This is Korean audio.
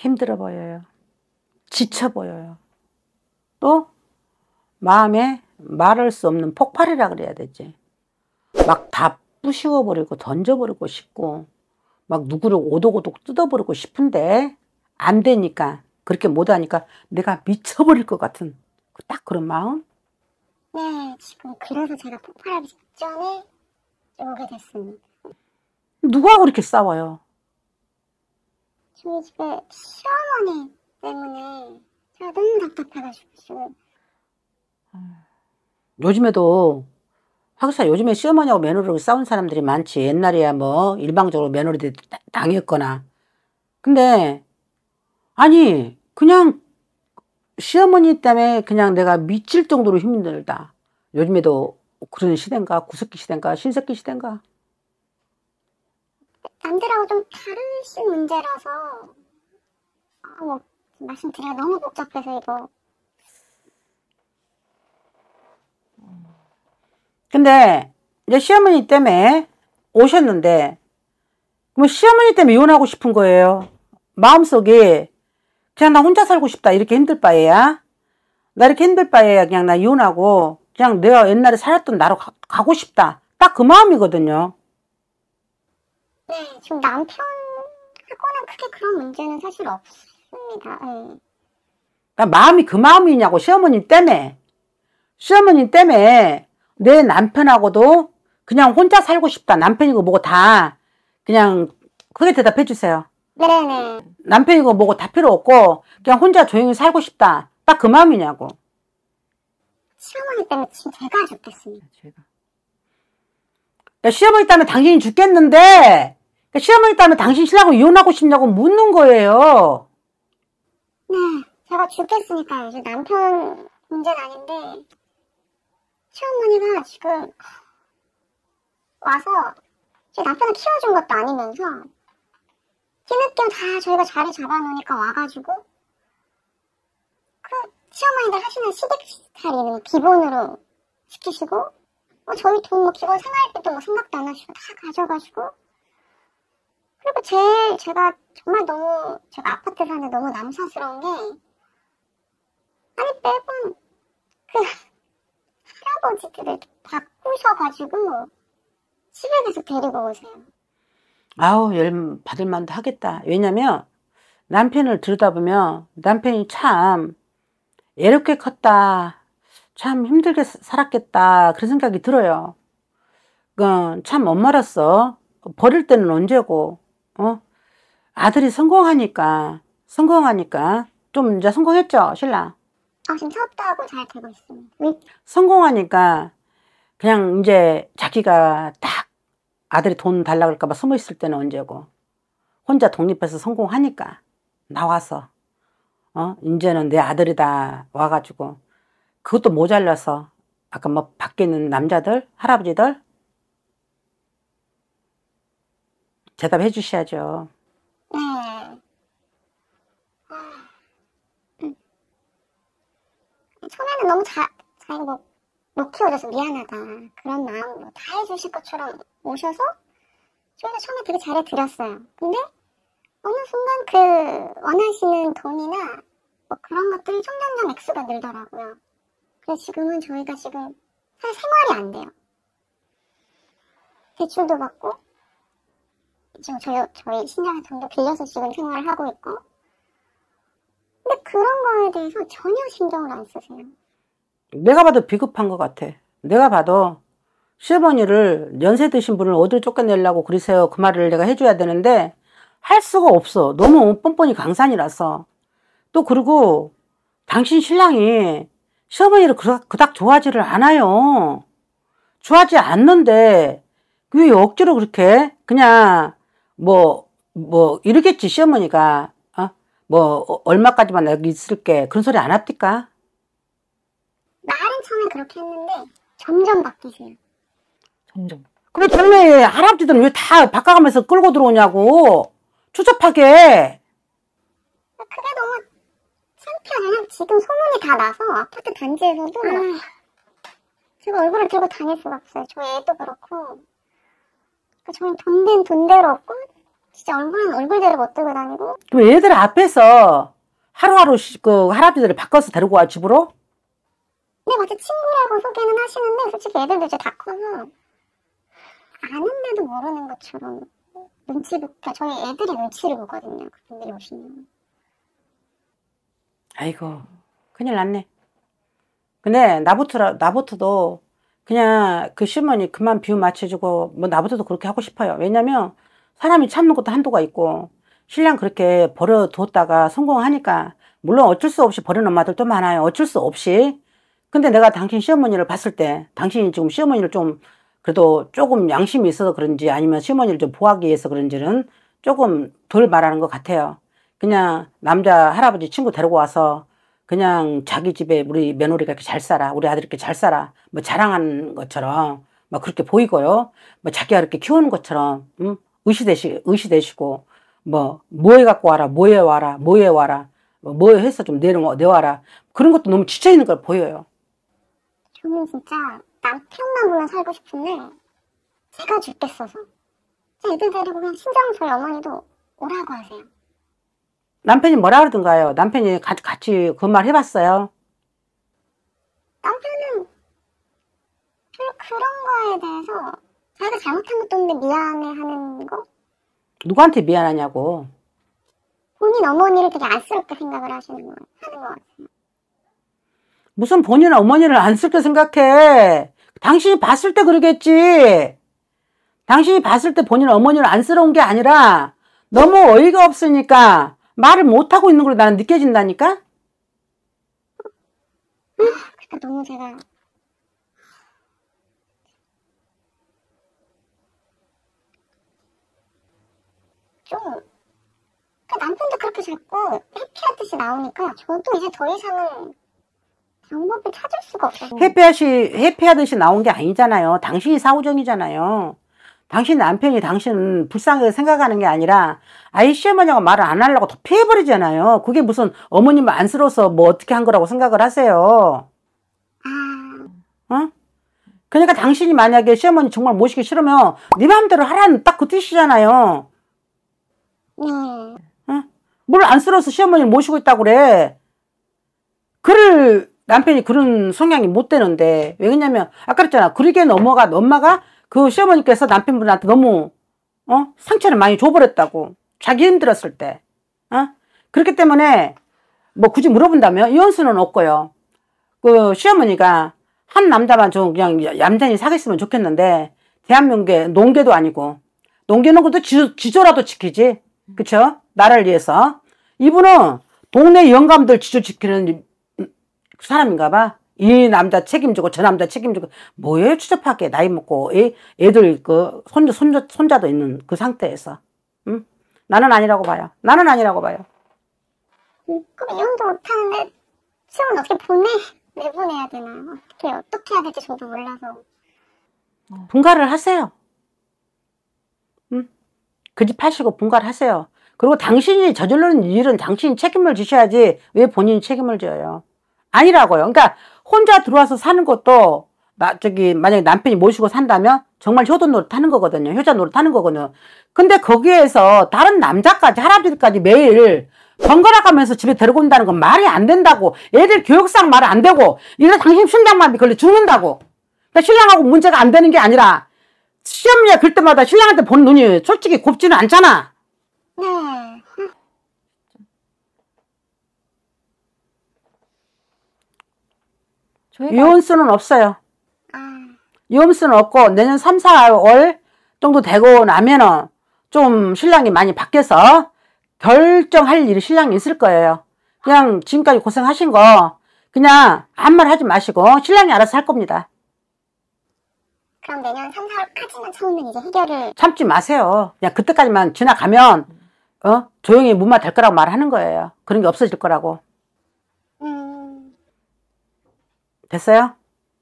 힘들어 보여요. 지쳐 보여요. 또 마음에 말할 수 없는 폭발이라 그래야 되지. 막 다 부시워버리고 던져버리고 싶고 막 누구를 오독오독 뜯어버리고 싶은데 안 되니까 그렇게 못하니까 내가 미쳐버릴 것 같은 그 딱 그런 마음? 네, 지금 그래서 제가 폭발하기 직전에 오게 됐습니다. 누가 그렇게 싸워요? 저희 집에 시어머니 때문에 제가 너무 답답해가지고 요즘에도 확실히 요즘에 시어머니하고 며느리하고 싸운 사람들이 많지 옛날에야 뭐 일방적으로 며느리들 당했거나 근데 아니 그냥 시어머니 때문에 그냥 내가 미칠 정도로 힘들다 요즘에도 그런 시대인가 구석기 시대인가 신석기 시대인가 남들하고 좀 다르신 문제라서 아, 뭐 말씀드려 너무 복잡해서 이거 근데 이제 시어머니 때문에 오셨는데 뭐 시어머니 때문에 이혼하고 싶은 거예요 마음속에 그냥 나 혼자 살고 싶다 이렇게 힘들 바에야 나 이렇게 힘들 바에야 그냥 나 이혼하고 그냥 내가 옛날에 살았던 나로 가, 가고 싶다 딱 그 마음이거든요 네, 지금 남편하고는 크게 그런 문제는 사실 없습니다. 네. 그러니까 마음이 그 마음이냐고 시어머님 때문에 시어머님 때문에 내 남편하고도 그냥 혼자 살고 싶다 남편이고 뭐고 다 그냥 크게 대답해 주세요. 네네. 네, 네. 남편이고 뭐고 다 필요 없고 그냥 혼자 조용히 살고 싶다 딱 그 마음이냐고. 시어머니 때문에 지금 제가 죽겠습니다. 아, 제가. 시어머니 때문에 당신이 죽겠는데 그러니까 시어머니 따면 당신 신랑을 이혼하고 싶냐고 묻는 거예요. 네, 제가 죽겠으니까 이제 남편 문제는 아닌데 시어머니가 지금 와서 제 남편을 키워준 것도 아니면서 뒤늦게 다 저희가 자리 잡아놓으니까 와가지고 그 시어머니들 하시는 시댁 스타일은 기본으로 시키시고 뭐 저희 돈 뭐 기본 생활비도 뭐 생각도 안 하시고 다 가져가시고 그리고 제, 제가 정말 너무, 제가 아파트 사는데 너무 남사스러운 게, 아니, 매번, 그, 할아버지들을 바꾸셔가지고, 집에 계속 데리고 오세요. 아우, 열 받을만도 하겠다. 왜냐면, 남편을 들여다보면, 남편이 참, 애롭게 컸다. 참 힘들게 살았겠다. 그런 생각이 들어요. 어, 참 엄마로서 버릴 때는 언제고 어? 아들이 성공하니까 성공하니까 좀 이제 성공했죠 신랑? 아 지금 사업도 하고 잘 되고 있습니다. 응? 성공하니까 그냥 이제 자기가 딱 아들이 돈 달라 그럴까봐 숨어 있을 때는 언제고 혼자 독립해서 성공하니까 나와서 어 이제는 내 아들이다 와가지고 그것도 모자라서 아까 뭐 밖에 있는 남자들 할아버지들 대답해 주셔야죠. 네. 음. 처음에는 너무 자, 자 뭐, 못 키워줘서 미안하다. 그런 마음으로 뭐 다 해주실 것처럼 오셔서 저희가 처음에 되게 잘해드렸어요. 근데 어느 순간 그 원하시는 돈이나 뭐 그런 것들이 점점점 액수가 늘더라고요. 그래서 지금은 저희가 지금 사실 생활이 안 돼요. 대출도 받고 지금 저희, 저희 신장의 돈도 빌려서 지금 생활을 하고 있고 근데 그런 거에 대해서 전혀 신경을 안 쓰세요 내가 봐도 비급한 것 같아 내가 봐도 시어머니를 연세 드신 분을 어디로 쫓겨내려고 그러세요 그 말을 내가 해줘야 되는데 할 수가 없어 너무 뻔뻔히 강산이라서 또 그리고 당신 신랑이 시어머니를 그닥 좋아하지를 않아요 좋아하지 않는데 왜 억지로 그렇게 그냥 뭐, 뭐, 이러겠지, 시어머니가. 어? 뭐, 어, 얼마까지만 여기 있을게. 그런 소리 안 합니까? 말은 처음에 그렇게 했는데, 점점 바뀌세요. 점점. 그래, 처음에 할아버지들은 왜 다 바꿔가면서 끌고 들어오냐고. 추접하게. 그게 너무 창피하냐? 지금 소문이 다 나서 아파트 단지에서도 아... 제가 얼굴을 들고 다닐 수가 없어요. 저 애도 그렇고 저는 그 돈된 돈대로 없고 진짜 얼굴은 얼굴대로 못 들고 다니고 그럼 얘들 앞에서 하루하루 그 할아버지들을 바꿔서 데리고 와 집으로? 네 맞아 친구라고 소개는 하시는데 솔직히 애들도 이제 다 커서 아는데도 모르는 것처럼 눈치 그니까 저희 애들이 눈치를 보거든요 그분들이 오시면 아이고 큰일 났네 근데 나부터 나부터도 그냥 그시어머니 그만 비유 맞춰주고 뭐 나보다도 그렇게 하고 싶어요. 왜냐면 사람이 참는 것도 한도가 있고 신랑 그렇게 버려뒀다가 성공하니까 물론 어쩔 수 없이 버는 엄마들도 많아요. 어쩔 수 없이. 근데 내가 당신 시어머니를 봤을 때 당신이 지금 시어머니를 좀 그래도 조금 양심이 있어서 그런지 아니면 시어머니를 좀 보하기 호 위해서 그런지는 조금 덜 말하는 것 같아요. 그냥 남자 할아버지 친구 데리고 와서 그냥 자기 집에 우리 며느리가 이렇게 잘 살아 우리 아들 이렇게 잘 살아 뭐 자랑하는 것처럼 막 그렇게 보이고요 뭐 자기가 이렇게 키우는 것처럼 음? 의시되시 의시되시고 뭐 뭐해 갖고 와라 뭐해 와라 뭐해 와라 뭐 해서 좀 내려 내와라 그런 것도 너무 지쳐 있는 걸 보여요. 저는 진짜 남편만 물론 살고 싶은데 제가 죽겠어서 제 애들 데리고 그냥 친정 저희 어머니도 오라고 하세요. 남편이 뭐라 그러던가요? 남편이 같이, 같이 그 말 해봤어요? 남편은 별로 그런 거에 대해서 자기가 잘못한 것도 없는데 미안해 하는 거? 누구한테 미안하냐고. 본인 어머니를 되게 안쓰럽게 생각을 하시는 거, 하는 것 같아요. 무슨 본인 어머니를 안쓰럽게 생각해. 당신이 봤을 때 그러겠지. 당신이 봤을 때 본인 어머니를 안쓰러운 게 아니라 너무 어이가 없으니까 말을 못하고 있는 걸로 나는 느껴진다니까? 그러니까 너무 제가 좀 그 남편도 그렇게 자꾸 회피하듯이 나오니까 저도 이제 더 이상은 방법을 찾을 수가 없어요. 회피하듯이 나온 게 아니잖아요. 당신이 사우정이잖아요. 당신 남편이 당신 불쌍하게 생각하는 게 아니라 아이 시어머니하고 말을 안 하려고 더 피해버리잖아요. 그게 무슨 어머님 안쓰러워서 뭐 어떻게 한 거라고 생각을 하세요. 어? 그러니까 당신이 만약에 시어머니 정말 모시기 싫으면 네 마음대로 하라는 딱 그 뜻이잖아요. 네. 응. 뭘 안쓰러워서 시어머니를 모시고 있다고 그래. 그를 남편이 그런 성향이 못 되는데 왜 그러냐면 아까 그랬잖아. 그러게넘어가 엄마가 그 시어머니께서 남편분한테 너무 어? 상처를 많이 줘버렸다고 자기 힘들었을 때 어? 그렇기 때문에 뭐 굳이 물어본다면 이혼수는 없고요 그 시어머니가 한 남자만 좀 그냥 얌전히 사귀었으면 좋겠는데 대한민국의 농계도 아니고 농계는 그래도 지조, 라도 지키지 그쵸? 나라를 위해서 이분은 동네 영감들 지조 지키는 음, 사람인가 봐이 남자 책임지고 저 남자 책임지고 뭐예요 추접하게 나이 먹고 애, 애들 그 손자, 손자, 손자도 있는 그 상태에서 응? 나는 아니라고 봐요 나는 아니라고 봐요 그럼 이 혼자 못하는데 시험은 어떻게 보내? 내 보내야 되나 어떻게 어떻게 해야 될지 저도 몰라서 분가를 하세요 응? 그 집 하시고 분가를 하세요 그리고 당신이 저질러는 일은 당신이 책임을 지셔야지 왜 본인이 책임을 져요 아니라고요 그러니까 혼자 들어와서 사는 것도 나 저기 만약에 남편이 모시고 산다면 정말 효도 노릇 하는 거거든요. 효자 노릇 하는 거거든요. 근데 거기에서 다른 남자까지 할아버지까지 매일 번갈아 가면서 집에 데리고 온다는 건 말이 안 된다고 애들 교육상 말 안 되고 이래 당신 신장만이 걸려 죽는다고 그러니까 신랑하고 문제가 안 되는 게 아니라 시험이야 글 때마다 신랑한테 본 눈이 솔직히 곱지는 않잖아 네. 유언수는 없어요. 음. 아. 유언수는 없고 내년 3, 4월 정도 되고 나면은 좀 신랑이 많이 바뀌어서 결정할 일이 신랑이 있을 거예요. 그냥 지금까지 고생하신 거 그냥 아무 말 하지 마시고 신랑이 알아서 할 겁니다. 그럼 내년 3, 4월까지만 참으면 이제 해결을 참지 마세요. 그냥 그때까지만 지나가면 어 조용히 무마 될 거라고 말하는 거예요. 그런 게 없어질 거라고. 됐어요?